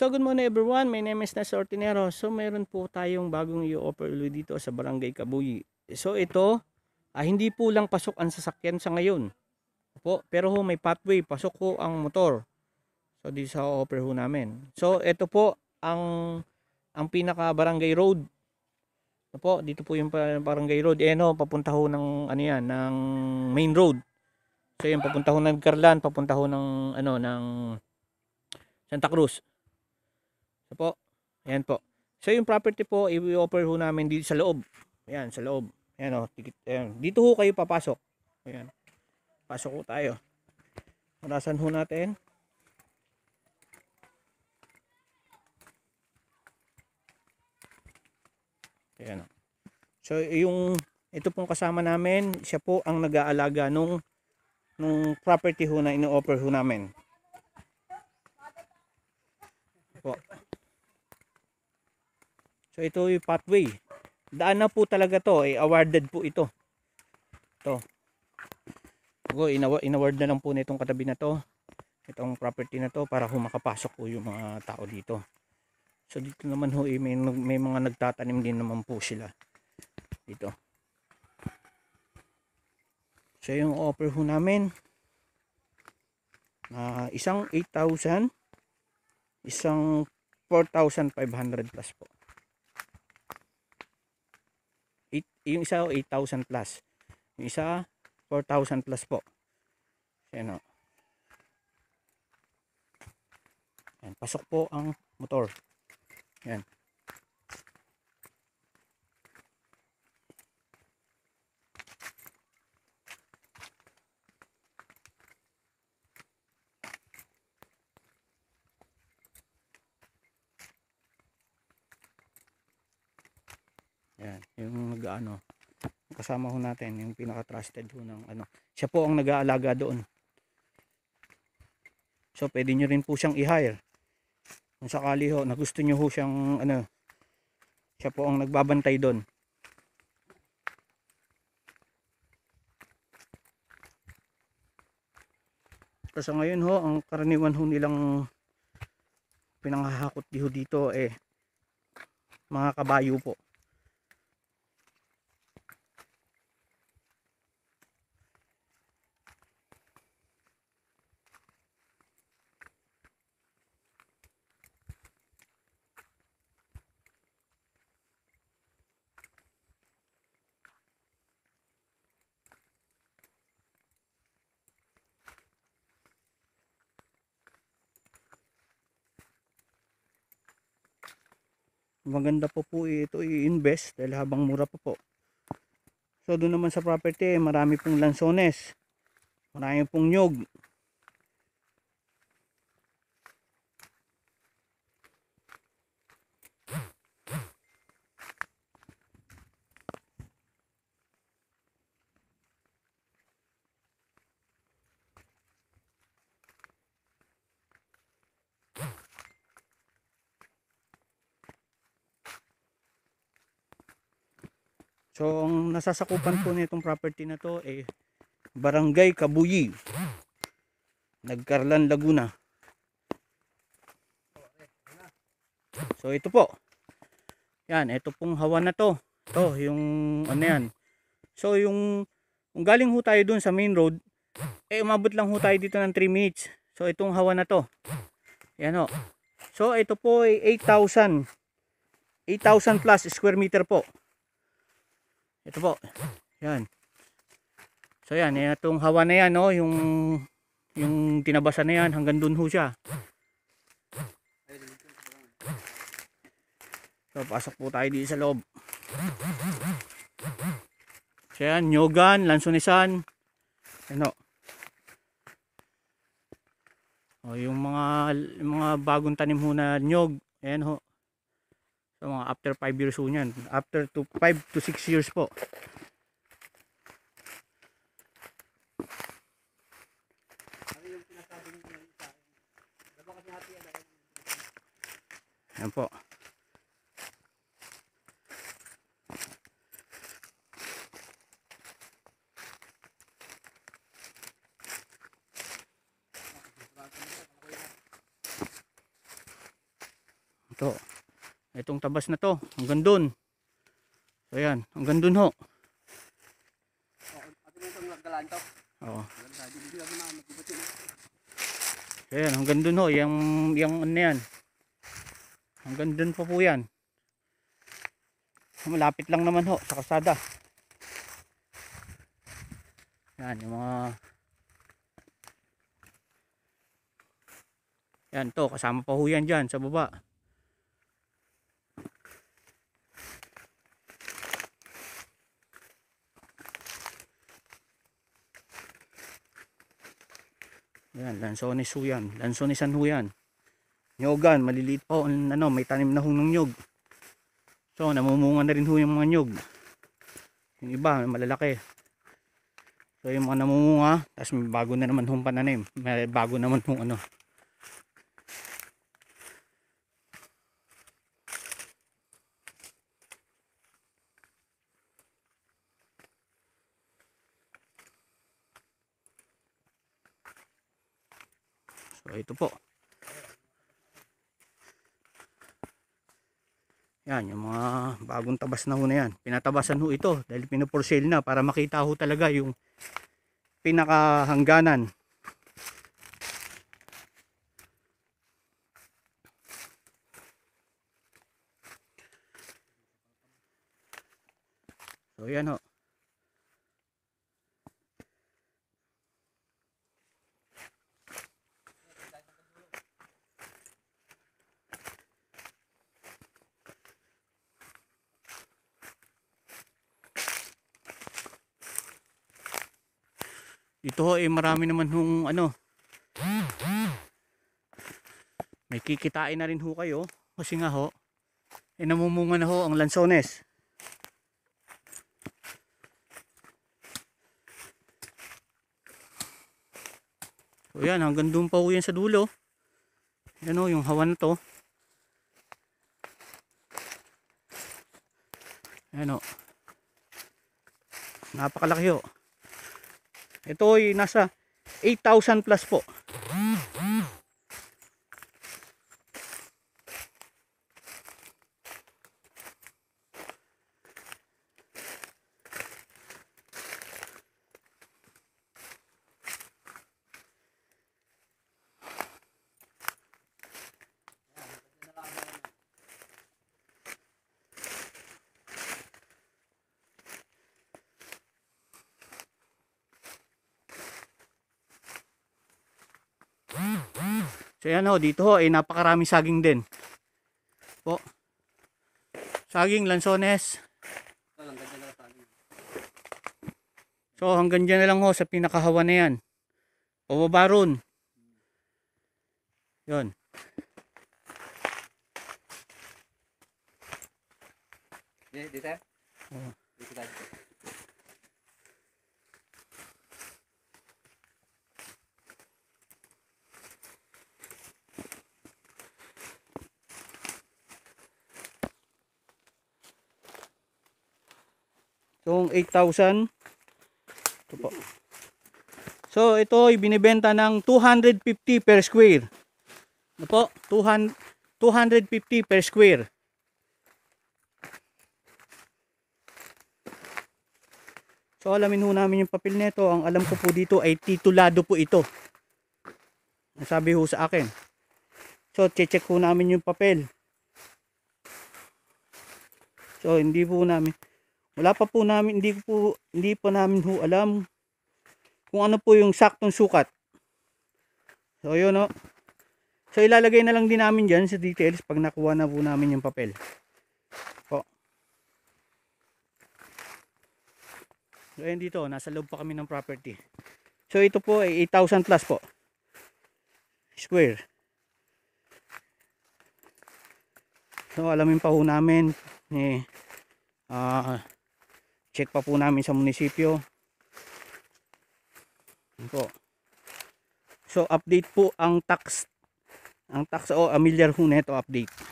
So good morning everyone, my name is Nes Ortinero. So mayroon po tayong bagong i-offer ulit dito sa Barangay Kabuyi. So ito, ah, hindi po lang pasok ang sasakyan sa ngayon. Po, pero may pathway, pasok ho ang motor. So di sa offer ho namin. So ito po ang ang pinaka Barangay Road. Ito po, dito po yung Barangay Road. Eh no, papunta ho ng ano yan, ng main road. So yung papunta ho ng Carlan, papunta ho ng ano ng Santa Cruz. So po, ayan po. So yung property po, i-offer ho namin dito sa loob. Ayan, sa loob. Ayan o, oh, ayan. dito ho kayo papasok. Ayan. Pasok ho tayo. Marasan ho natin. Ayan o. Oh. So yung ito pong kasama namin, siya po ang nag-aalaga nung nung property ho na ino-offer ho namin. So ito yung pathway. Daan na po talaga to. Eh, awarded po ito. To. Go, inaward na lang po nitong katabi na to. Itong property na to para humakapasok po yung mga tao dito. So dito naman ho eh, may, may mga nagtatanim din naman po sila. Dito. So yung offer ho namin na uh, isang 8,000 isang 4,500 plus po. yung isa 8,000 plus. Yung isa 4,000 plus po. Ayan o. Oh. Ayan, pasok po ang motor. Ayan. ano kasama ho natin yung pinaka trusted ho ng ano siya po ang nag-aalaga doon so pwede niyo rin po siyang i-hire kung sakali ho nagusto niyo ho siyang ano siya po ang nagbabantay doon kasi ngayon ho ang karaniwan ho nilang pinangahakot ho dito eh mga kabayo po maganda po po ito i-invest dahil habang mura pa po, So doon naman sa property, marami pong lansones, marami pong nyog, So, ang nasasakupan po ah. nitong property na to ay eh, Barangay Kabuyi. Nagkarlan Laguna. So, ito po. Yan, ito pong hawa na to. To, yung ano yan. So, yung kung galing ho tayo dun sa main road, eh umabot lang ho tayo dito ng 3 minutes. So, itong hawa na to. Yan o. So, ito po ay 8,000. 8,000 plus square meter po ito po yan so yan itong hawa na yan no yung yung tinabasa na yan hanggang dun ho siya so pasok po tayo dito sa loob so yan nyogan lansonisan ano o yung mga yung mga bagong tanim ho na nyog ayan ho So, mga after 5 years po niyan. After to 5 to 6 years po. Ayan po. Ito itong tabas na to hanggang doon so yan hanggang doon ho Oo. Ayan, hanggang doon ho, yung, yung ano yan. Hanggang doon pa po yan. Malapit lang naman ho, sa kasada. Yan, yung mga... Yan to, kasama pa ho yan dyan sa baba. Ayan, lansones ho yan. Lansonesan ho yan. Nyogan, maliliit po. ho. Ano, may tanim na ho ng nyog. So, namumunga na rin ho yung mga nyog. Yung iba, malalaki. So, yung mga namumunga, tapos may bago na naman hong pananim. May bago naman hong ano, So ito po. Yan, yung mga bagong tabas na ho na yan. Pinatabasan ho ito dahil pinapor sale na para makita ho talaga yung pinakahangganan. So yan ho. Ito ho, eh, marami naman hong ano. May kikitain na rin ho kayo. Kasi nga ho, eh, namumunga na ho ang lansones. So yan, hanggang doon pa ho yan sa dulo. Yan ho, yung hawan na to. Ayan o. Napakalaki o. Ito ay nasa 8,000 plus po. So yan ho, dito ho ay napakaraming saging din. Po. Saging lansones. So hanggang dyan na lang ho sa pinakahawa na yan. Pababa ron. Yun. Dito? Dito tayo. Itong 8,000. Ito po. So, ito ay binibenta ng 250 per square. ito ano po? 200, 250 per square. So, alamin ho namin yung papel nito. Ang alam ko po dito ay titulado po ito. Nasabi ho sa akin. So, check ho namin yung papel. So, hindi po namin. Wala pa po namin, hindi po, hindi pa namin ho alam kung ano po yung saktong sukat. So, yun o. No? So, ilalagay na lang din namin diyan sa details pag nakuha na po namin yung papel. Po. So, ayan dito. Nasa loob pa kami ng property. So, ito po ay 8,000 plus po. Square. So, alamin pa ho namin ni eh, ah uh, check pa po namin sa munisipyo po. so update po ang tax ang tax o oh, amilyar ho neto update